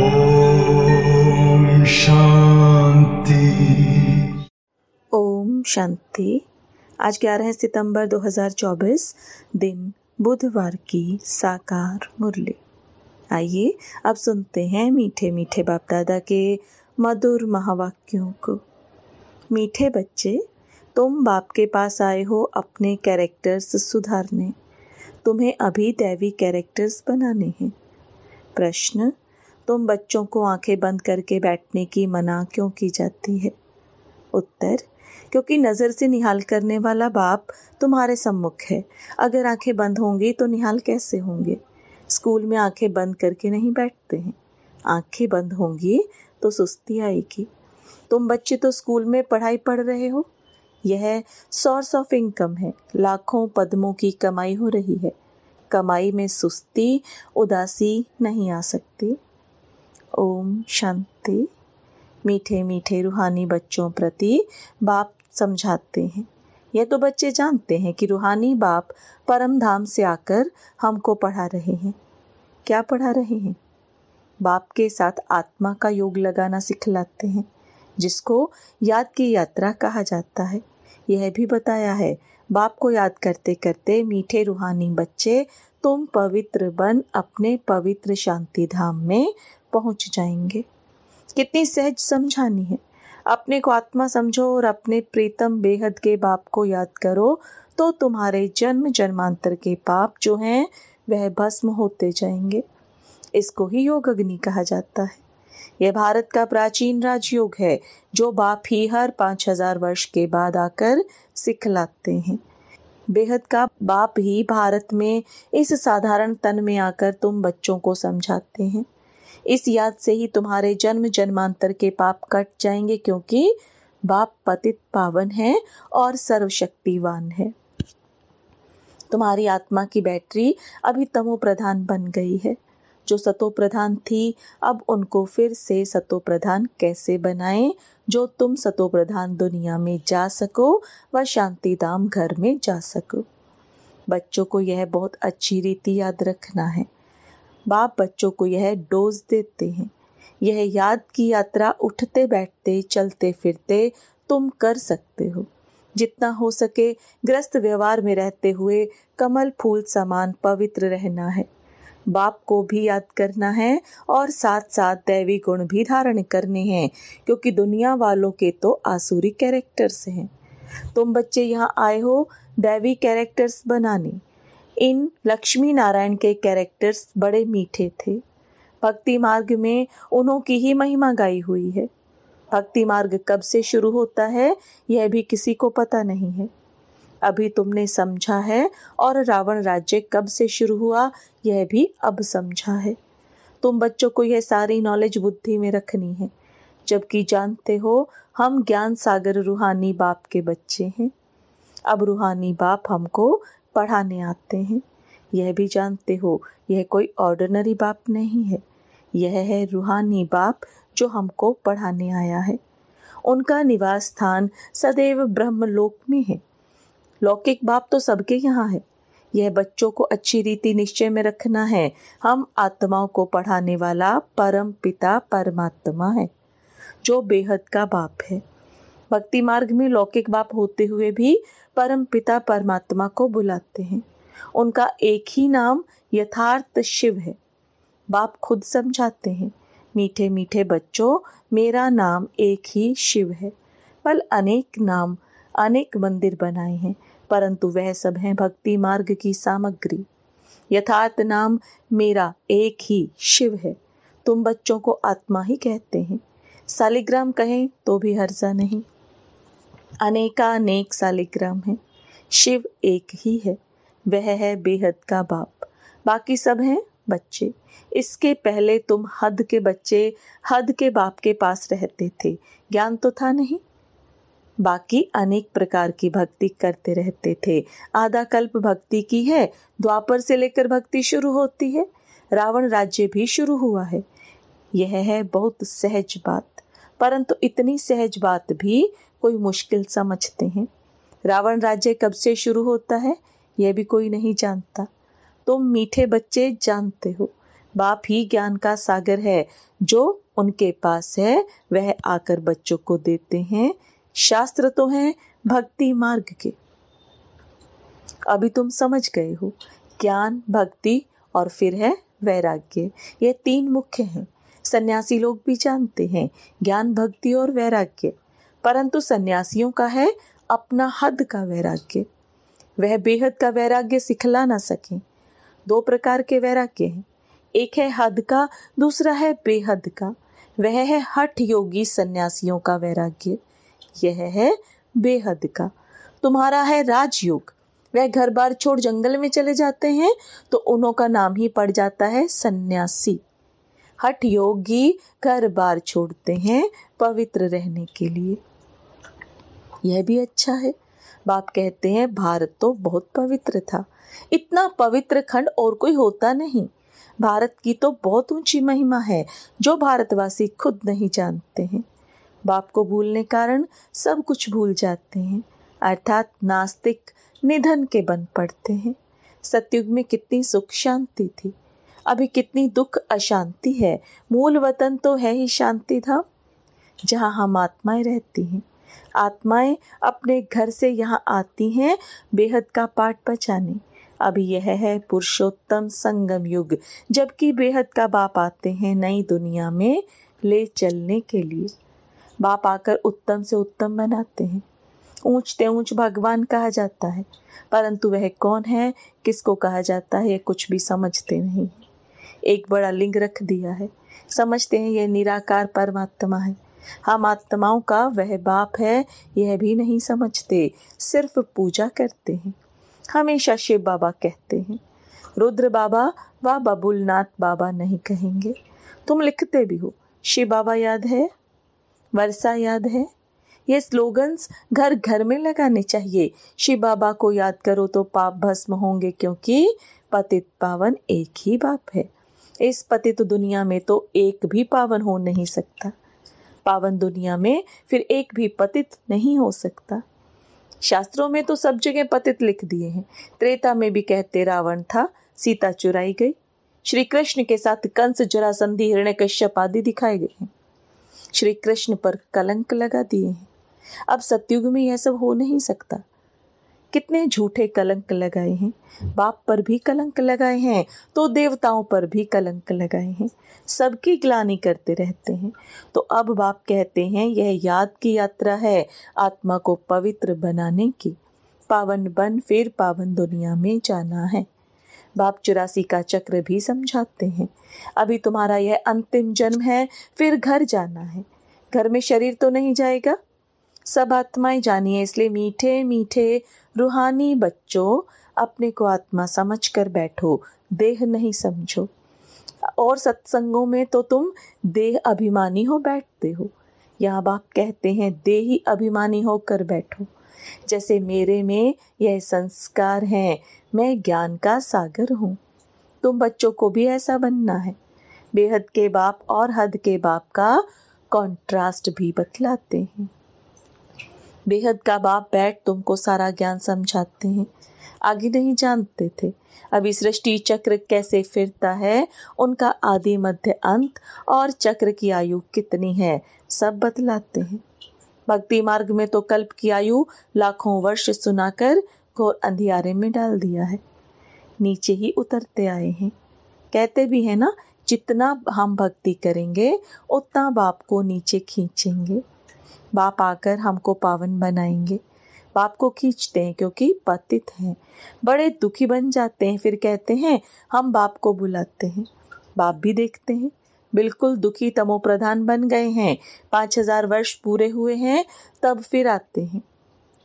ओम शांति ओम शांति आज 11 सितंबर 2024 दिन बुधवार की साकार मुरली आइए अब सुनते हैं मीठे मीठे बाप दादा के मधुर महावाक्यों को मीठे बच्चे तुम बाप के पास आए हो अपने कैरेक्टर्स सुधारने तुम्हें अभी दैवी कैरेक्टर्स बनाने हैं प्रश्न तुम बच्चों को आंखें बंद करके बैठने की मना क्यों की जाती है उत्तर क्योंकि नज़र से निहाल करने वाला बाप तुम्हारे सम्मुख है अगर आंखें बंद होंगी तो निहाल कैसे होंगे स्कूल में आंखें बंद करके नहीं बैठते हैं आंखें बंद होंगी तो सुस्ती आएगी तुम बच्चे तो स्कूल में पढ़ाई पढ़ रहे हो यह सोर्स ऑफ इनकम है लाखों पदमों की कमाई हो रही है कमाई में सुस्ती उदासी नहीं आ सकती ओम शांति मीठे मीठे रूहानी बच्चों प्रति बाप समझाते हैं यह तो बच्चे जानते हैं कि रूहानी बाप परम धाम से आकर हमको पढ़ा रहे हैं क्या पढ़ा रहे हैं बाप के साथ आत्मा का योग लगाना सिखलाते हैं जिसको याद की यात्रा कहा जाता है यह भी बताया है बाप को याद करते करते मीठे रूहानी बच्चे तुम पवित्र बन अपने पवित्र शांति धाम में पहुंच जाएंगे कितनी सहज समझानी है अपने को आत्मा समझो और अपने प्रीतम बेहद के बाप को याद करो तो तुम्हारे जन्म जन्मांतर के पाप जो हैं वह भस्म होते जाएंगे इसको ही योग अग्नि कहा जाता है यह भारत का प्राचीन राजयोग है जो बाप ही हर पाँच हजार वर्ष के बाद आकर सिखलाते हैं बेहद का बाप ही भारत में इस साधारण तन में आकर तुम बच्चों को समझाते हैं इस याद से ही तुम्हारे जन्म जन्मांतर के पाप कट जाएंगे क्योंकि बाप पतित पावन है और सर्वशक्तिवान है तुम्हारी आत्मा की बैटरी अभी तमो प्रधान बन गई है जो सतो प्रधान थी अब उनको फिर से सतो प्रधान कैसे बनाएं जो तुम सतो प्रधान दुनिया में जा सको व शांति धाम घर में जा सको बच्चों को यह बहुत अच्छी रीति याद रखना है बाप बच्चों को यह डोज देते हैं यह याद की यात्रा उठते बैठते चलते फिरते तुम कर सकते हो जितना हो सके ग्रस्त व्यवहार में रहते हुए कमल फूल समान पवित्र रहना है बाप को भी याद करना है और साथ साथ दैवी गुण भी धारण करने हैं क्योंकि दुनिया वालों के तो आसुरी कैरेक्टर्स हैं तुम बच्चे यहाँ आए हो दैवी कैरेक्टर्स बनाने इन लक्ष्मी नारायण के कैरेक्टर्स बड़े मीठे थे भक्ति मार्ग में उन्हों की ही महिमा गाई हुई है भक्ति मार्ग कब से शुरू होता है यह भी किसी को पता नहीं है अभी तुमने समझा है और रावण राज्य कब से शुरू हुआ यह भी अब समझा है तुम बच्चों को यह सारी नॉलेज बुद्धि में रखनी है जबकि जानते हो हम ज्ञान सागर रूहानी बाप के बच्चे हैं अब रूहानी बाप हमको पढ़ाने आते हैं यह भी जानते हो यह कोई ऑर्डिनरी बाप नहीं है यह है रूहानी बाप जो हमको पढ़ाने आया है उनका निवास स्थान सदैव ब्रह्मलोक में है लौकिक बाप तो सबके यहाँ है यह बच्चों को अच्छी रीति निश्चय में रखना है हम आत्माओं को पढ़ाने वाला परम पिता परमात्मा है जो बेहद का बाप है भक्ति मार्ग में लौकिक बाप होते हुए भी परम पिता परमात्मा को बुलाते हैं उनका एक ही नाम यथार्थ शिव है बाप खुद समझाते हैं मीठे मीठे बच्चों मेरा नाम एक ही शिव है बल अनेक नाम अनेक मंदिर बनाए हैं परंतु वह सब है भक्ति मार्ग की सामग्री यथार्थ नाम मेरा एक ही शिव है तुम बच्चों को आत्मा ही कहते हैं सालिग्राम कहें तो भी हर्जा नहीं अनेकानेक सालिग्राम है शिव एक ही है वह है बेहद का बाप बाकी सब हैं बच्चे इसके पहले तुम हद के बच्चे हद के बाप के पास रहते थे ज्ञान तो था नहीं बाकी अनेक प्रकार की भक्ति करते रहते थे आधा कल्प भक्ति की है द्वापर से लेकर भक्ति शुरू होती है रावण राज्य भी शुरू हुआ है यह है बहुत सहज बात परंतु इतनी सहज बात भी कोई मुश्किल समझते हैं रावण राज्य कब से शुरू होता है यह भी कोई नहीं जानता तुम मीठे बच्चे जानते हो बाप ही ज्ञान का सागर है जो उनके पास है वह आकर बच्चों को देते हैं शास्त्र तो हैं भक्ति मार्ग के अभी तुम समझ गए हो ज्ञान भक्ति और फिर है वैराग्य ये तीन मुख्य हैं सन्यासी लोग भी जानते हैं ज्ञान भक्ति और वैराग्य परंतु सन्यासियों का है अपना हद का वैराग्य वह बेहद का वैराग्य सिखला ना सके दो प्रकार के वैराग्य हैं एक है हद का दूसरा है बेहद का वह है हठ योगी सन्यासियों का वैराग्य यह है बेहद का तुम्हारा है राजयोग वह घर बार छोड़ जंगल में चले जाते हैं तो उन्हों का नाम ही पड़ जाता है सन्यासी हठ योगी घर बार छोड़ते हैं पवित्र रहने के लिए यह भी अच्छा है बाप कहते हैं भारत तो बहुत पवित्र था इतना पवित्र खंड और कोई होता नहीं भारत की तो बहुत ऊंची महिमा है जो भारतवासी खुद नहीं जानते हैं बाप को भूलने कारण सब कुछ भूल जाते हैं अर्थात नास्तिक निधन के बन पड़ते हैं सतयुग में कितनी सुख शांति थी अभी कितनी दुख अशांति है मूल वतन तो है ही शांति धाम जहाँ हम आत्माएं रहती हैं आत्माएं अपने घर से यहाँ आती हैं बेहद का पाठ बचाने अभी यह है पुरुषोत्तम संगम युग जबकि बेहद का बाप आते हैं नई दुनिया में ले चलने के लिए बाप आकर उत्तम से उत्तम बनाते हैं ऊंचते ऊंच भगवान कहा जाता है परंतु वह कौन है किसको कहा जाता है ये कुछ भी समझते नहीं एक बड़ा लिंग रख दिया है समझते हैं यह निराकार परमात्मा है हम आत्माओं का वह बाप है यह भी नहीं समझते सिर्फ पूजा करते हैं हमेशा शिव बाबा कहते हैं रुद्र बाबा व बबुलनाथ बाबा नहीं कहेंगे तुम लिखते भी हो शिव बाबा याद है वर्षा याद है ये स्लोगन्स घर घर में लगाने चाहिए शिव बाबा को याद करो तो पाप भस्म होंगे क्योंकि पतित पावन एक ही बाप है इस पतित दुनिया में तो एक भी पावन हो नहीं सकता पावन दुनिया में फिर एक भी पतित नहीं हो सकता शास्त्रों में तो सब जगह पतित लिख दिए हैं त्रेता में भी कहते रावण था सीता चुराई गई श्री कृष्ण के साथ कंस जरासंधि हिरण्य कश्यप आदि दिखाए गए हैं श्री कृष्ण पर कलंक लगा दिए हैं अब सत्युग में यह सब हो नहीं सकता कितने झूठे कलंक लगाए हैं बाप पर भी कलंक लगाए हैं तो देवताओं पर भी कलंक लगाए हैं सबकी ग्लानी करते रहते हैं तो अब बाप कहते हैं यह याद की यात्रा है आत्मा को पवित्र बनाने की पावन बन फिर पावन दुनिया में जाना है बाप चुरासी का चक्र भी समझाते हैं अभी तुम्हारा यह अंतिम जन्म है फिर घर जाना है घर में शरीर तो नहीं जाएगा सब आत्माएं जानिए इसलिए मीठे मीठे रूहानी बच्चों अपने को आत्मा समझ कर बैठो देह नहीं समझो और सत्संगों में तो तुम देह अभिमानी हो बैठते हो यहाँ बाप कहते हैं देही अभिमानी होकर बैठो जैसे मेरे में यह संस्कार हैं मैं ज्ञान का सागर हूँ तुम बच्चों को भी ऐसा बनना है बेहद के बाप और हद के बाप का कंट्रास्ट भी बतलाते हैं बेहद का बाप बैठ तुमको सारा ज्ञान समझाते हैं आगे नहीं जानते थे अभी सृष्टि चक्र कैसे फिरता है उनका आदि मध्य अंत और चक्र की आयु कितनी है सब बतलाते हैं भक्ति मार्ग में तो कल्प की आयु लाखों वर्ष सुनाकर घोर अंधियारे में डाल दिया है नीचे ही उतरते आए हैं कहते भी है ना जितना हम भक्ति करेंगे उतना बाप को नीचे खींचेंगे बाप आकर हमको पावन बनाएंगे बाप को खींचते हैं क्योंकि पतित हैं बड़े दुखी बन जाते हैं फिर कहते हैं हम बाप को बुलाते हैं बाप भी देखते हैं बिल्कुल दुखी तमोप्रधान बन गए हैं पाँच हजार वर्ष पूरे हुए हैं तब फिर आते हैं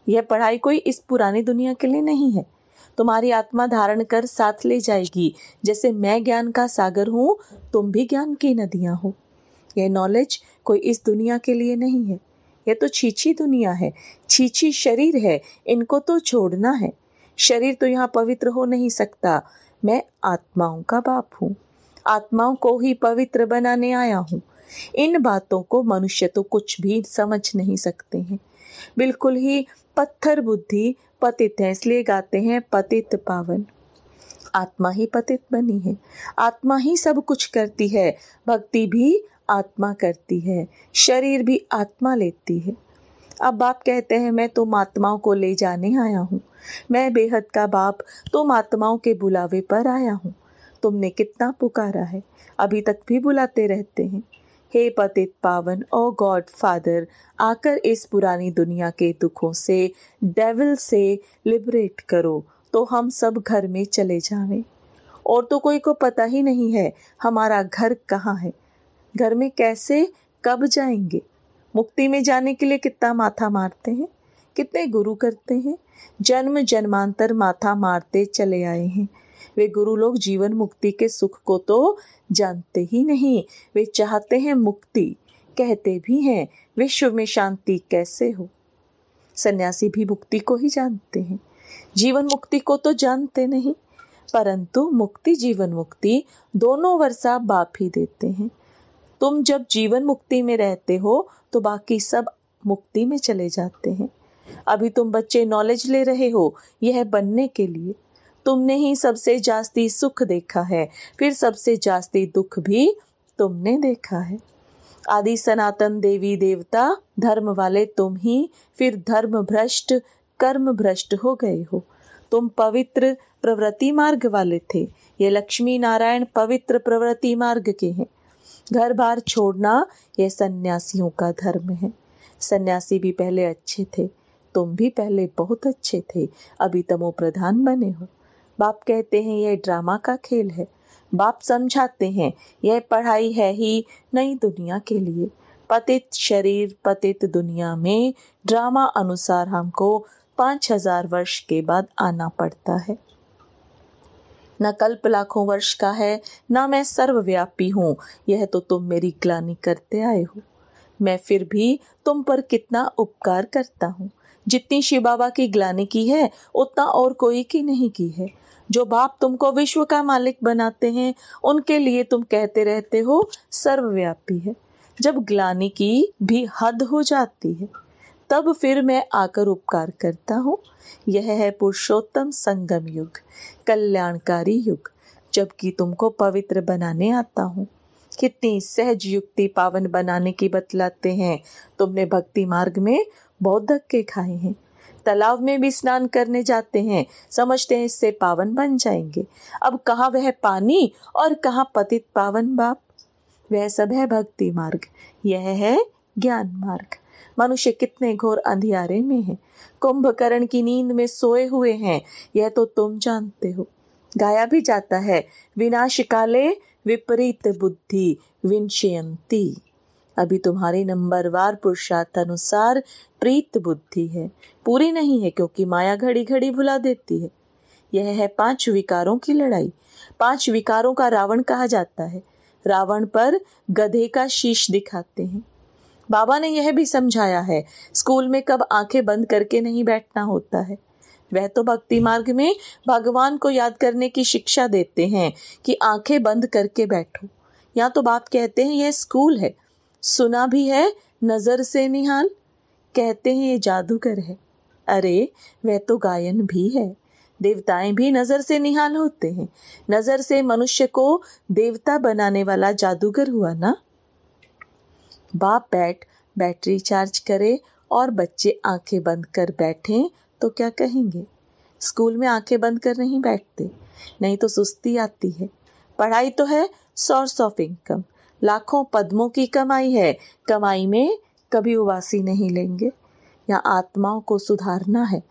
यह पढ़ाई कोई इस पुरानी दुनिया के लिए नहीं है तुम्हारी आत्मा धारण कर साथ ले जाएगी जैसे मैं ज्ञान का सागर हूँ तुम भी ज्ञान की नदियाँ हो यह नॉलेज कोई इस दुनिया के लिए नहीं है यह तो छीछी दुनिया है छीछी शरीर है इनको तो छोड़ना है शरीर तो यहाँ पवित्र हो नहीं सकता मैं आत्माओं का बाप हूँ आत्माओं को ही पवित्र बनाने आया हूँ इन बातों को मनुष्य तो कुछ भी समझ नहीं सकते हैं बिल्कुल ही पत्थर बुद्धि पतित है इसलिए गाते हैं पतित पावन आत्मा ही पतित बनी है आत्मा ही सब कुछ करती है भक्ति भी आत्मा करती है शरीर भी आत्मा लेती है अब बाप कहते हैं मैं तुम आत्माओं को ले जाने आया हूँ मैं बेहद का बाप तुम आत्माओं के बुलावे पर आया हूँ तुमने कितना पुकारा है अभी तक भी बुलाते रहते हैं हे पतित पावन ओ गॉड फादर आकर इस पुरानी दुनिया के दुखों से डेविल से लिबरेट करो तो हम सब घर में चले जावें और तो कोई को पता ही नहीं है हमारा घर कहाँ है घर में कैसे कब जाएंगे मुक्ति में जाने के लिए कितना माथा मारते हैं कितने गुरु करते हैं जन्म जन्मांतर माथा मारते चले आए हैं वे गुरु लोग जीवन मुक्ति के सुख को तो जानते ही नहीं वे चाहते हैं मुक्ति कहते भी हैं विश्व में शांति कैसे हो सन्यासी भी मुक्ति को ही जानते हैं जीवन मुक्ति को तो जानते नहीं परंतु मुक्ति जीवन मुक्ति दोनों वर्षा बाप ही देते हैं तुम जब जीवन मुक्ति में रहते हो तो बाकी सब मुक्ति में चले जाते हैं अभी तुम बच्चे नॉलेज ले रहे हो यह बनने के लिए तुमने ही सबसे जास्ती सुख देखा है फिर सबसे जास्ती दुख भी तुमने देखा है आदि सनातन देवी देवता धर्म वाले तुम ही फिर धर्म भ्रष्ट कर्म भ्रष्ट हो गए हो तुम पवित्र प्रवृत्ति मार्ग वाले थे ये लक्ष्मी नारायण पवित्र प्रवृत्ति मार्ग के हैं घर बार छोड़ना यह सन्यासियों का धर्म है सन्यासी भी पहले अच्छे थे तुम भी पहले बहुत अच्छे थे अभी तमो प्रधान बने हो बाप कहते हैं यह ड्रामा का खेल है बाप समझाते हैं यह पढ़ाई है ही नई दुनिया के लिए पतित शरीर पतित दुनिया में ड्रामा अनुसार हमको पांच हजार वर्ष के बाद आना पड़ता है न कल्प लाखों वर्ष का है न मैं सर्वव्यापी हूँ यह तो तुम मेरी ग्लानी करते आए हो मैं फिर भी तुम पर कितना उपकार करता हूँ जितनी शिव बाबा की ग्लानी की है उतना और कोई की नहीं की है जो बाप तुमको विश्व का मालिक बनाते हैं उनके लिए तुम कहते रहते हो सर्वव्यापी है जब ग्लानी की भी हद हो जाती है तब फिर मैं आकर उपकार करता हूँ यह है पुरुषोत्तम संगम युग कल्याणकारी युग जबकि तुमको पवित्र बनाने आता हूँ कितनी सहज युक्ति पावन बनाने की बतलाते हैं तुमने भक्ति मार्ग में बहुत धक्के खाए हैं तालाब में भी स्नान करने जाते हैं समझते हैं इससे पावन बन जाएंगे अब कहाँ वह पानी और कहाँ पतित पावन बाप वह सब है भक्ति मार्ग यह है ज्ञान मार्ग मनुष्य कितने घोर अंधियारे में है कुंभकर्ण की नींद में सोए हुए हैं यह तो तुम जानते हो गाया भी जाता है विनाश काले विपरीत बुद्धि विंशयंती अभी तुम्हारी नंबरवार पुरुषार्थ अनुसार प्रीत बुद्धि है पूरी नहीं है क्योंकि माया घड़ी घड़ी भुला देती है यह है पांच विकारों की लड़ाई पांच विकारों का रावण कहा जाता है रावण पर गधे का शीश दिखाते हैं बाबा ने यह भी समझाया है स्कूल में कब आंखें बंद करके नहीं बैठना होता है वह तो भक्ति मार्ग में भगवान को याद करने की शिक्षा देते हैं कि आंखें बंद करके बैठो या तो बाप कहते हैं यह स्कूल है सुना भी है नज़र से निहाल कहते हैं ये जादूगर है अरे वह तो गायन भी है देवताएं भी नज़र से निहाल होते हैं नज़र से मनुष्य को देवता बनाने वाला जादूगर हुआ ना बाप बैठ बैटरी चार्ज करे और बच्चे आंखें बंद कर बैठें तो क्या कहेंगे स्कूल में आंखें बंद कर नहीं बैठते नहीं तो सुस्ती आती है पढ़ाई तो है सोर्स ऑफ इनकम लाखों पद्मों की कमाई है कमाई में कभी उबासी नहीं लेंगे या आत्माओं को सुधारना है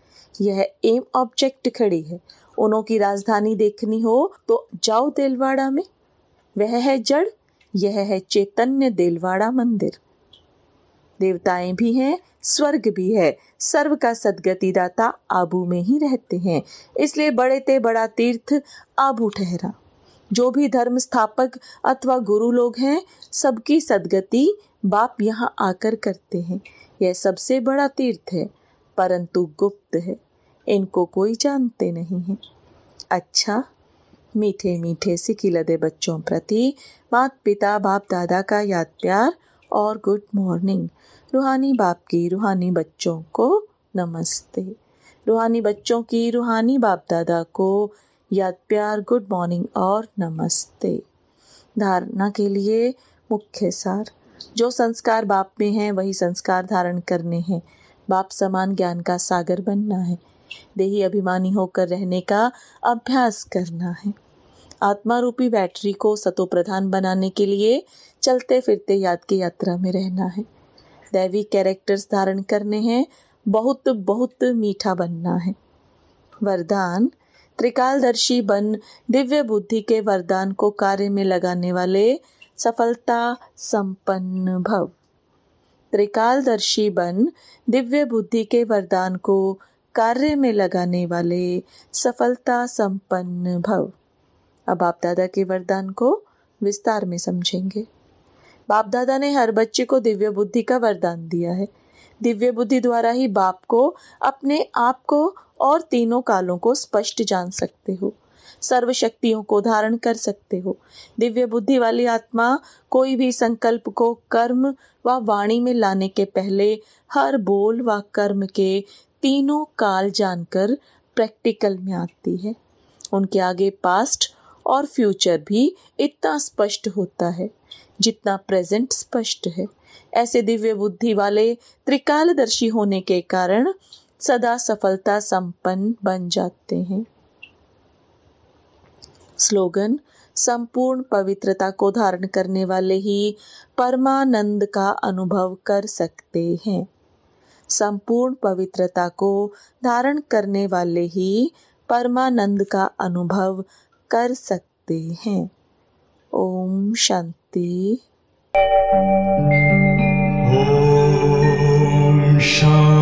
यह एम ऑब्जेक्ट खड़ी है उनों की राजधानी देखनी हो तो जाओ देलवाड़ा में वह है जड़ यह है चैतन्य देलवाड़ा मंदिर देवताएं भी हैं स्वर्ग भी है सर्व का सदगति दाता आबू में ही रहते हैं इसलिए बड़े ते बड़ा तीर्थ आबू ठहरा जो भी धर्म स्थापक अथवा गुरु लोग हैं सबकी सदगति बाप यहाँ आकर करते हैं यह सबसे बड़ा तीर्थ है परंतु गुप्त है इनको कोई जानते नहीं है अच्छा मीठे मीठे सिकिलदे बच्चों प्रति मात पिता बाप दादा का याद प्यार और गुड मॉर्निंग रूहानी बाप की रूहानी बच्चों को नमस्ते रूहानी बच्चों की रूहानी बाप दादा को याद प्यार गुड मॉर्निंग और नमस्ते धारणा के लिए मुख्य सार जो संस्कार बाप में हैं वही संस्कार धारण करने हैं बाप समान ज्ञान का सागर बनना है देही अभिमानी होकर रहने का अभ्यास करना है आत्मा रूपी बैटरी को सतो प्रधान बनाने के लिए चलते फिरते याद की यात्रा में रहना है दैवी कैरेक्टर्स धारण करने हैं बहुत बहुत मीठा बनना है वरदान त्रिकालदर्शी बन दिव्य बुद्धि के वरदान को कार्य में लगाने वाले सफलता संपन्न भव त्रिकालदर्शी बन दिव्य बुद्धि के वरदान को कार्य में लगाने वाले सफलता संपन्न भव अब आप दादा के वरदान को विस्तार में समझेंगे बाप दादा ने हर बच्चे को दिव्य बुद्धि का वरदान दिया है दिव्य बुद्धि द्वारा ही बाप को अपने आप को और तीनों कालों को स्पष्ट जान सकते हो सर्व शक्तियों को धारण कर सकते हो दिव्य बुद्धि वाली आत्मा कोई भी संकल्प को कर्म व वाणी में लाने के पहले हर बोल व कर्म के तीनों काल जानकर प्रैक्टिकल में आती है उनके आगे पास्ट और फ्यूचर भी इतना स्पष्ट होता है जितना प्रेजेंट स्पष्ट है ऐसे दिव्य बुद्धि वाले त्रिकालदर्शी होने के कारण सदा सफलता संपन्न बन जाते हैं स्लोगन संपूर्ण पवित्रता को धारण करने वाले ही परमानंद का अनुभव कर सकते हैं संपूर्ण पवित्रता को धारण करने वाले ही परमानंद का अनुभव कर सकते हैं ओम शांति Namaste. Om Shanti.